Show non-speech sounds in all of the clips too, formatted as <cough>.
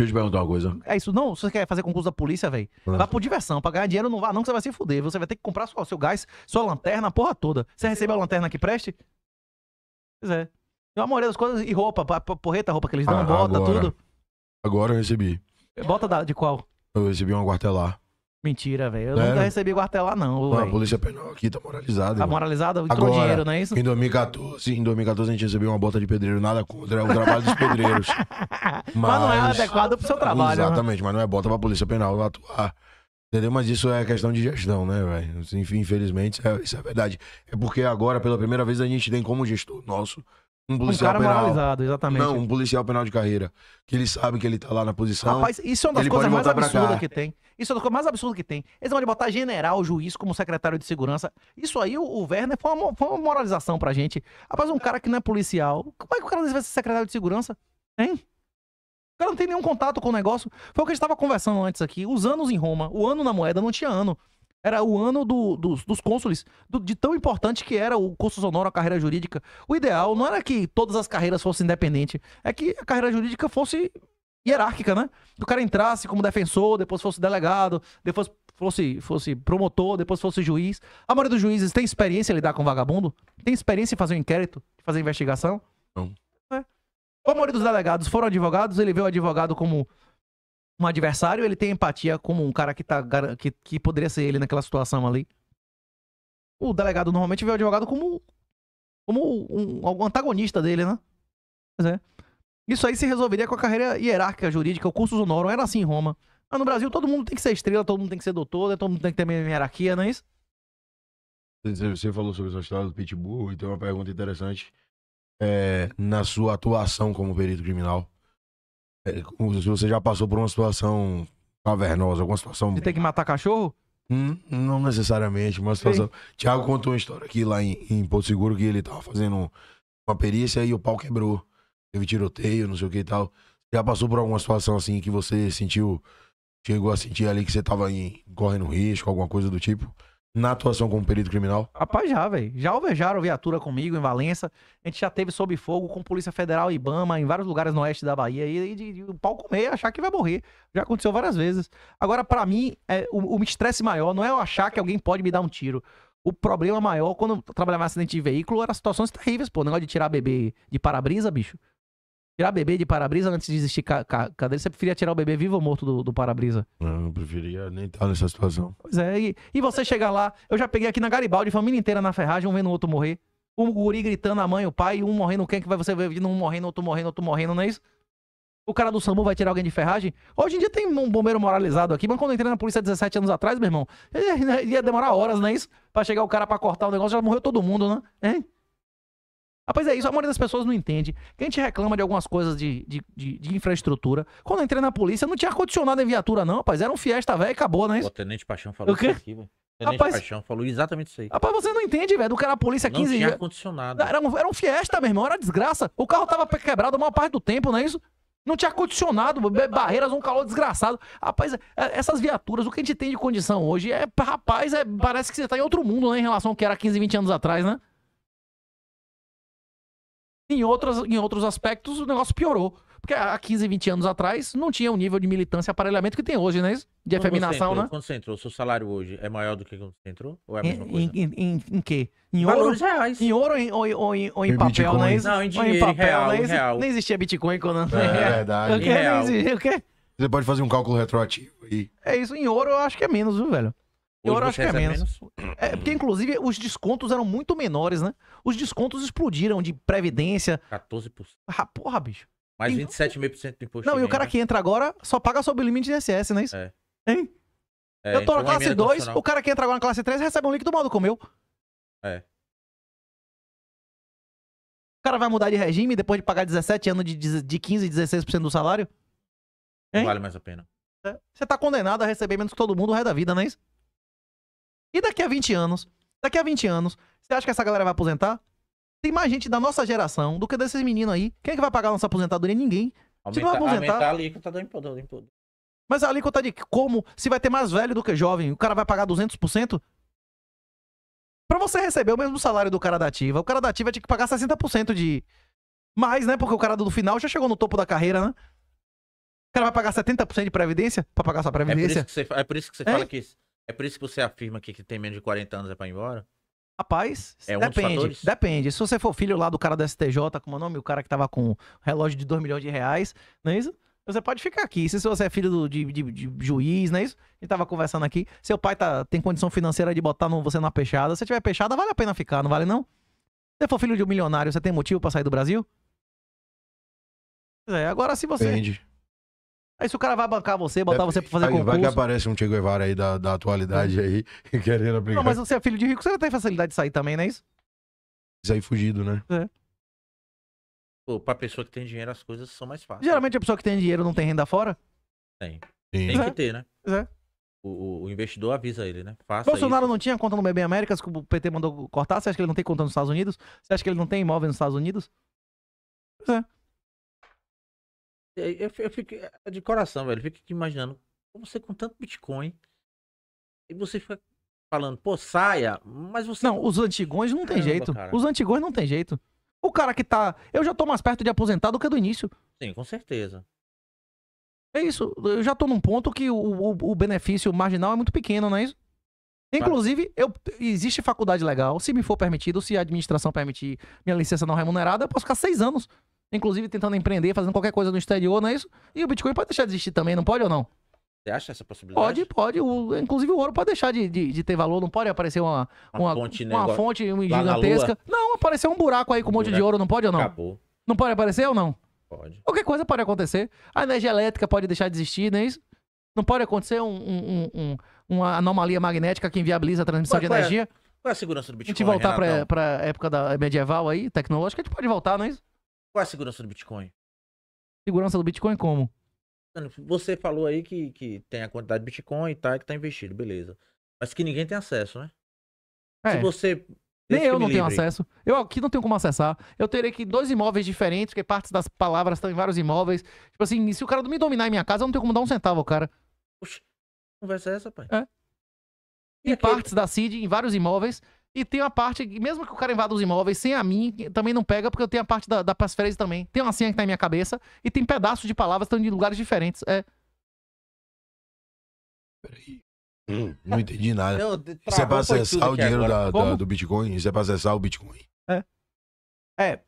Deixa eu te perguntar uma coisa. É isso, não? Se você quer fazer concurso da polícia, velho, Vai vá diversão. Pra ganhar dinheiro não vá, não, que você vai se fuder. Você vai ter que comprar só, seu gás, sua lanterna, a porra toda. Você recebe a lanterna que preste? Pois é. A maioria das coisas, e roupa, porreta, roupa que eles dão, ah, bota, agora, tudo. Agora eu recebi. Bota da, de qual? Eu recebi uma quartelar. Mentira, velho. Eu nunca recebi quartelar, não. Não, a polícia penal aqui tá moralizada. Tá moralizada? Entrou Agora, dinheiro, não é isso? Em 2014, em 2014 a gente recebeu uma bota de pedreiro, nada contra é o trabalho dos pedreiros. mas, <laughs> mas, não é adequado pro seu trabalho. Né? Exatamente, né? mas não é bota pra polícia penal atuar. Entendeu? Mas isso é questão de gestão, né, velho? Infelizmente, isso é, isso é verdade. É porque agora, pela primeira vez, a gente tem como gestor nosso um policial um cara penal. moralizado, exatamente. Não, um policial penal de carreira. Que ele sabe que ele tá lá na posição. Rapaz, isso é uma das coisas mais absurdas que tem. Isso é uma das coisas mais absurdas que tem. Eles vão de botar general, juiz como secretário de segurança. Isso aí, o, o Werner, foi uma, foi uma moralização pra gente. Rapaz, um cara que não é policial. Como é que o cara vai ser secretário de segurança? Hein? O cara não tem nenhum contato com o negócio. Foi o que a gente tava conversando antes aqui. Os anos em Roma, o ano na moeda, não tinha ano. Era o ano do, dos, dos cônsules, do, de tão importante que era o curso sonoro, a carreira jurídica. O ideal não era que todas as carreiras fossem independentes, é que a carreira jurídica fosse hierárquica, né? O cara entrasse como defensor, depois fosse delegado, depois fosse, fosse promotor, depois fosse juiz. A maioria dos juízes tem experiência em lidar com vagabundo? Tem experiência em fazer um inquérito, fazer investigação? Não. É. A maioria dos delegados foram advogados, ele vê o advogado como um adversário, ele tem empatia como um cara que, tá, que, que poderia ser ele naquela situação ali. O delegado normalmente vê o advogado como, como um, um antagonista dele, né? Pois é. Isso aí se resolveria com a carreira hierárquica jurídica, o curso honorum era assim em Roma. Mas no Brasil todo mundo tem que ser estrela, todo mundo tem que ser doutor, né? todo mundo tem que ter minha hierarquia, não é isso? Você falou sobre seu estado do Pitbull e tem uma pergunta interessante. É, na sua atuação como perito criminal, é, se você já passou por uma situação cavernosa, alguma situação. Você tem que matar cachorro? Hum, não necessariamente, mas situação. Thiago contou uma história aqui lá em, em Porto Seguro que ele tava fazendo uma perícia e o pau quebrou. Teve tiroteio, não sei o que e tal. Já passou por alguma situação assim que você sentiu. Chegou a sentir ali que você tava em, correndo risco, alguma coisa do tipo? na atuação como perito criminal? Rapaz, já, velho. Já alvejaram viatura comigo em Valença. A gente já teve sob fogo com Polícia Federal, Ibama, em vários lugares no oeste da Bahia. E, e, e o pau comer, achar que vai morrer. Já aconteceu várias vezes. Agora, para mim, é, o, o estresse maior não é eu achar que alguém pode me dar um tiro. O problema maior, quando eu trabalhava em acidente de veículo, era situações terríveis, pô. O negócio de tirar bebê de para-brisa, bicho. Tirar bebê de para-brisa antes de desistir ca ca cadeira? Você preferia tirar o bebê vivo ou morto do, do para-brisa? Não, eu preferia nem estar nessa situação. Pois é, e, e você chegar lá, eu já peguei aqui na Garibaldi, família inteira na ferragem, um vendo o outro morrer. Um guri gritando a mãe, o pai, um morrendo, quem é que vai você ver? Um morrendo, outro morrendo, outro morrendo, não é isso? O cara do SAMU vai tirar alguém de ferragem? Hoje em dia tem um bombeiro moralizado aqui, mas quando eu entrei na polícia 17 anos atrás, meu irmão, <laughs> ia demorar horas, não é isso? Pra chegar o cara pra cortar o negócio, já morreu todo mundo, né? Hein? Rapaz, ah, é isso. A maioria das pessoas não entende. Que a gente reclama de algumas coisas de, de, de, de infraestrutura. Quando eu entrei na polícia, não tinha ar-condicionado em viatura, não, rapaz. Era um Fiesta velho e acabou, né? O Tenente Paixão falou o quê? isso aqui, velho. Tenente rapaz, Paixão falou exatamente isso aí. Rapaz, você não entende, velho. Do cara, a polícia 15 dias. Não tinha condicionado. Era um, era um Fiesta, meu irmão. Era desgraça. O carro tava quebrado a maior parte do tempo, não é isso? Não tinha condicionado, barreiras, um calor desgraçado. Rapaz, é, essas viaturas, o que a gente tem de condição hoje é, rapaz, é, parece que você tá em outro mundo, né? Em relação ao que era 15, 20 anos atrás, né? Em, outras, em outros aspectos, o negócio piorou. Porque há 15, 20 anos atrás, não tinha o nível de militância e aparelhamento que tem hoje, né? De efeminação, né? Quando você entrou, seu salário hoje é maior do que quando você entrou? Ou é a mesma coisa? Em, quê? em ouro? Em ouro? reais. Em ouro em, ou, ou, em, ou em papel, Bitcoin. né? Não, é em dinheiro, em papel, real, né? real. Nem existia Bitcoin quando... É, é <laughs> verdade. Eu quero, real. Existia, eu Você pode fazer um cálculo retroativo aí. E... É isso, em ouro eu acho que é menos, viu, velho? Hoje eu acho que é, é menos. é menos. É, porque, inclusive, os descontos eram muito menores, né? Os descontos explodiram de previdência. 14%. Ah, porra, bicho. Mais 27,5% do imposto. Não, e o cara que entra agora só paga sobre o limite de ISS, não é isso? É. Hein? É, eu tô na classe 2, o cara que entra agora na classe 3 recebe um líquido modo como eu. É. O cara vai mudar de regime depois de pagar 17 anos de, de 15, 16% do salário? Hein? Não vale mais a pena. É. Você tá condenado a receber menos que todo mundo o resto da vida, não é isso? E daqui a 20 anos, daqui a 20 anos, você acha que essa galera vai aposentar? Tem mais gente da nossa geração do que desses meninos aí. Quem é que vai pagar a nossa aposentadoria? Ninguém. Aumenta, vai aposentar. Aumentar a alíquota do imposto. Do imposto. Mas a alíquota de como? Se vai ter mais velho do que jovem, o cara vai pagar 200%? Pra você receber o mesmo salário do cara da ativa, o cara da ativa tinha que pagar 60% de... Mais, né? Porque o cara do final já chegou no topo da carreira, né? O cara vai pagar 70% de previdência pra pagar sua é previdência. É por isso que você, é por isso que você é? fala que é por isso que você afirma que, tem menos de 40 anos é pra ir embora? Rapaz, é depende. Um depende. Se você for filho lá do cara da STJ, como é o nome? O cara que tava com relógio de 2 milhões de reais, não é isso? Você pode ficar aqui. Se você é filho do, de, de, de, juiz, não é isso? A gente tava conversando aqui. Seu pai tá, tem condição financeira de botar no, você na peixada. Se tiver peixada, vale a pena ficar, não vale não? Se for filho de um milionário, você tem motivo para sair do Brasil? É, agora se você. Depende. Aí se o cara vai bancar você, botar é, você pra fazer aí, concurso... Vai que aparece um Che Guevara aí da, da atualidade hum. aí, <laughs> querendo aplicar. Não, mas você é filho de rico, você tem facilidade de sair também, não é isso? Sair fugido, né? É. Pô, pra pessoa que tem dinheiro as coisas são mais fáceis. Geralmente a pessoa que tem dinheiro não tem renda fora? Tem. Sim. Tem que é. ter, né? É. O, o, investidor avisa ele, né? Faça Bolsonaro isso. não tinha conta no BB Américas que o PT mandou cortar? Você acha que ele não tem conta nos Estados Unidos? Você acha que ele não tem imóvel nos Estados Unidos? Pois é. É, eu, eu fico é, é de coração, velho. Fico imaginando você com tanto Bitcoin e você fica falando, pô, saia, mas você. Não, os antigões não tem Caramba, jeito. Cara. Os antigões não tem jeito. O cara que tá. Eu já tô mais perto de aposentado do que do início. Sim, com certeza. É isso. Eu já tô num ponto que o, o, o benefício marginal é muito pequeno, não é isso? Inclusive, eu, existe faculdade legal, se me for permitido, se a administração permitir minha licença não remunerada, eu posso ficar seis anos inclusive tentando empreender, fazendo qualquer coisa no exterior, não é isso? E o Bitcoin pode deixar de existir também, não pode ou não? Você acha essa possibilidade? Pode, pode. O, inclusive o ouro pode deixar de, de, de, ter valor, não pode aparecer uma, uma, uma fonte, né, uma fonte gigantesca. Não, aparecer um buraco aí com um, um monte de ouro, não pode ou não? Acabou. Não pode aparecer ou não? Pode. Qualquer coisa pode acontecer. A energia elétrica pode deixar de existir, não é isso? Não pode acontecer um, um, um uma anomalia magnética que inviabiliza a transmissão de é, é? energia. Qual é a segurança do Bitcoin? A gente voltar para a época da medieval aí, tecnológica, a gente pode voltar, não é isso? Qual é a segurança do Bitcoin? Segurança do Bitcoin como? Você falou aí que, que tem a quantidade de Bitcoin e tá, que tá investido, beleza. Mas que ninguém tem acesso, né? É. Se você nem eu não livre. tenho acesso. Eu aqui não tenho como acessar. Eu terei que dois imóveis diferentes, porque partes das palavras estão em vários imóveis. Tipo assim, se o cara me dominar em minha casa, eu não tenho como dar um centavo cara. Oxi, conversa é essa, pai? É. E, e aquele... partes da CID em vários imóveis. E tem uma parte, mesmo que o cara invada os imóveis sem a mim também não pega, porque eu tenho a parte da, da passphrase também. Tem uma senha que tá na minha cabeça e tem pedaços de palavras que estão em lugares diferentes. É. Peraí. Hum, não entendi nada. Não, travou, isso é pra acessar o dinheiro da, da, do Bitcoin? Isso é pra acessar o Bitcoin. É. É.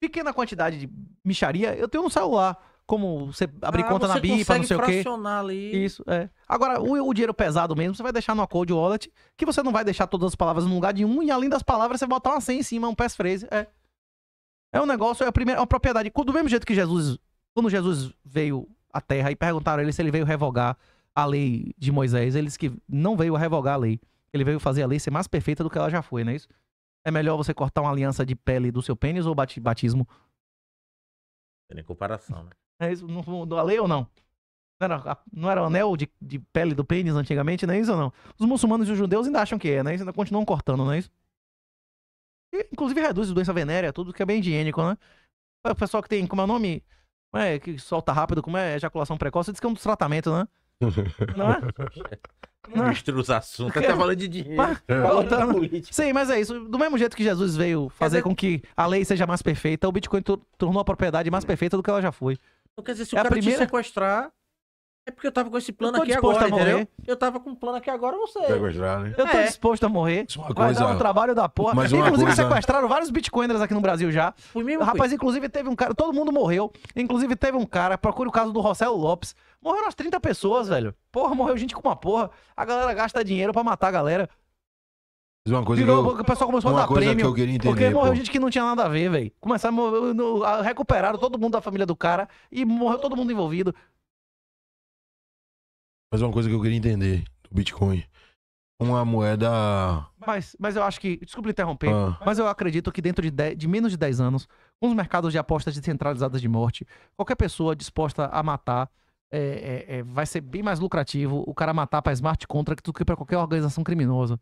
Pequena quantidade de micharia, eu tenho um celular como você abrir ah, conta você na BIPA, não sei o quê. Ali. Isso, é. Agora, o, o, dinheiro pesado mesmo, você vai deixar no Cold Wallet, que você não vai deixar todas as palavras num lugar de um, e além das palavras, você botar uma senha em cima, um passphrase. É. É um negócio, é a primeira, é uma propriedade. Do mesmo jeito que Jesus, quando Jesus veio à Terra e perguntaram a ele se ele veio revogar a lei de Moisés, eles que não veio a revogar a lei. Ele veio fazer a lei ser mais perfeita do que ela já foi, não é isso? É melhor você cortar uma aliança de pele do seu pênis ou batismo? Tem comparação, né? Né? não É isso? Não, não, a lei ou não? Não era, não era anel de, de, pele do pênis antigamente, não é isso ou não? Os muçulmanos e os judeus ainda acham que é, né? Eles ainda continuam cortando, não é isso? E, inclusive reduz doença venérea, tudo que é bem higiênico, né? É, o pessoal que tem, como é o nome? É, que solta rápido, como é ejaculação precoce, diz que é um dos tratamentos, né? <laughs> Não é? Não. É? Mistura os assuntos. Tá falando de dinheiro. Mas, falando é. política. Sim, mas é isso. Do mesmo jeito que Jesus veio fazer com que a lei seja mais perfeita, o Bitcoin tornou a propriedade mais perfeita do que ela já foi. Então quer dizer, se é o cara primeira... te sequestrar, é porque eu tava com esse plano aqui agora, entendeu? Eu tava com um plano aqui agora, você. Sequestrar, né? Eu tô é. disposto a morrer. uma coisa... Vai um trabalho da porra. Mas inclusive, coisa... sequestraram vários bitcoiners aqui no Brasil já. Foi mesmo, Rapaz, foi. inclusive teve um cara. Todo mundo morreu. Inclusive teve um cara. Procure o caso do Rossello Lopes. Morreram umas 30 pessoas, velho. Porra, morreu gente com uma porra. A galera gasta dinheiro para matar a galera. Uma coisa Virou, eu, o pessoal começou a dar prêmio. Que eu queria entender, porque morreu pô. gente que não tinha nada a ver, velho. Começaram, a recuperaram todo mundo da família do cara e morreu todo mundo envolvido. Mas uma coisa que eu queria entender do Bitcoin. Uma moeda. Mas, mas eu acho que. Desculpa interromper, ah. mas eu acredito que dentro de, 10, de menos de 10 anos, com os mercados de apostas descentralizadas de morte, qualquer pessoa disposta a matar é, é, é, vai ser bem mais lucrativo o cara matar pra smart contract do que para qualquer organização criminosa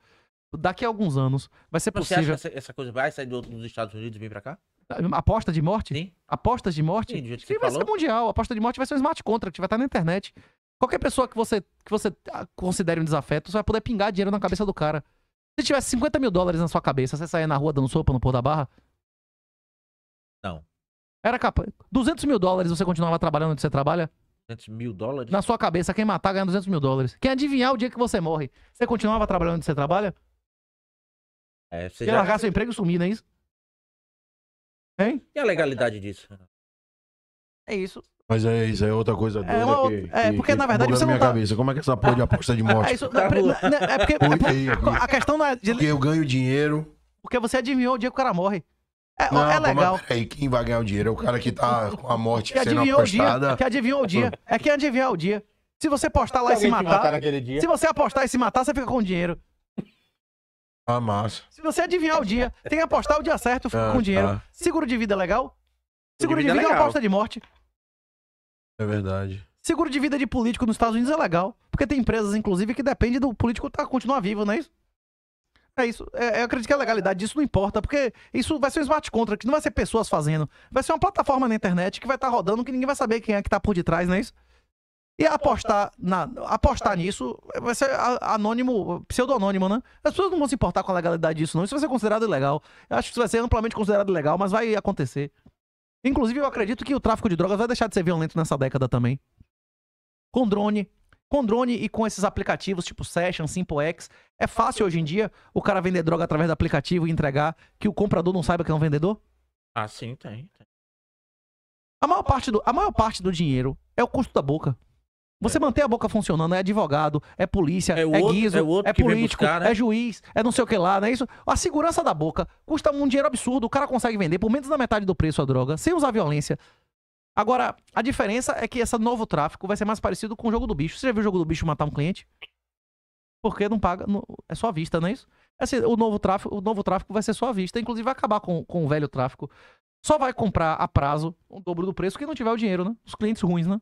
daqui a alguns anos vai ser possível. Você acha que essa, coisa vai sair do, dos Estados Unidos e vir pra cá? Ah, aposta de morte? Sim. Apostas de morte? Sim, do jeito que, vai falou. ser mundial. Aposta de morte vai ser um smart contract, vai estar na internet. Qualquer pessoa que você, que você ah, considere um desafeto, você vai poder pingar dinheiro na cabeça do cara. Se tivesse 50 mil dólares na sua cabeça, você sair na rua dando sopa no pôr da barra? Não. Era capaz. 200 mil dólares você continuava trabalhando onde você trabalha? 200 mil dólares? Na sua cabeça, quem matar ganha 200 mil dólares. Quem adivinhar o dia que você morre, você continuava trabalhando onde você trabalha? É, você já... largar seu emprego e sumir, não é isso? Hein? E é a legalidade disso? É isso. Mas é isso, é outra coisa é doida. É, que, é porque que na verdade você na Minha tá... cabeça. Como é que essa porra de aposta de <laughs> é, morte? É, isso, tá é porque. É a questão não é. De... Porque eu ganho dinheiro. Porque você adivinhou o dia que o cara morre. É, não, é legal. Mas, peraí, quem vai ganhar o dinheiro é o cara que tá com a morte que sendo apostada. O dia, que adivinhou o dia. É quem adivinhou o dia. Se você apostar lá e se matar. Se você apostar e se matar, você fica com o dinheiro. Ah, massa. Se você adivinhar o dia, tem que apostar o dia certo, fica ah, com dinheiro. Tá. Seguro de vida é legal. Seguro de vida, de vida é, é aposta de morte. É verdade. Seguro de vida de político nos Estados Unidos é legal, porque tem empresas, inclusive, que depende do político tá, continuar vivo, não é isso? É isso. É, eu acredito que a legalidade disso não importa, porque isso vai ser um smart contract, não vai ser pessoas fazendo. Vai ser uma plataforma na internet que vai estar tá rodando que ninguém vai saber quem é que tá por detrás, não é isso? E apostar, na, apostar nisso vai ser anônimo, anônimo, né? As pessoas não vão se importar com a legalidade disso, não. Isso vai ser considerado ilegal. Eu acho que isso vai ser amplamente considerado ilegal, mas vai acontecer. Inclusive, eu acredito que o tráfico de drogas vai deixar de ser violento nessa década também. Com drone. Com drone e com esses aplicativos tipo Session, SimpleX, é fácil hoje em dia o cara vender droga através do aplicativo e entregar que o comprador não saiba que é um vendedor? Ah, sim, tem. tem. A, maior parte do, a maior parte do dinheiro é o custo da boca. Você é. manter a boca funcionando, é advogado, é polícia, é, é outro, guiso, é, é político, buscar, né? é juiz, é não sei o que lá, não é isso? A segurança da boca custa um dinheiro absurdo, o cara consegue vender por menos da metade do preço a droga, sem usar violência. Agora, a diferença é que esse novo tráfico vai ser mais parecido com o jogo do bicho. Você já viu o jogo do bicho matar um cliente? Porque não paga, não, é só a vista, não é isso? Esse, o, novo tráfico, o novo tráfico vai ser só a vista, inclusive vai acabar com, com o velho tráfico. Só vai comprar a prazo o dobro do preço quem não tiver o dinheiro, né? Os clientes ruins, né?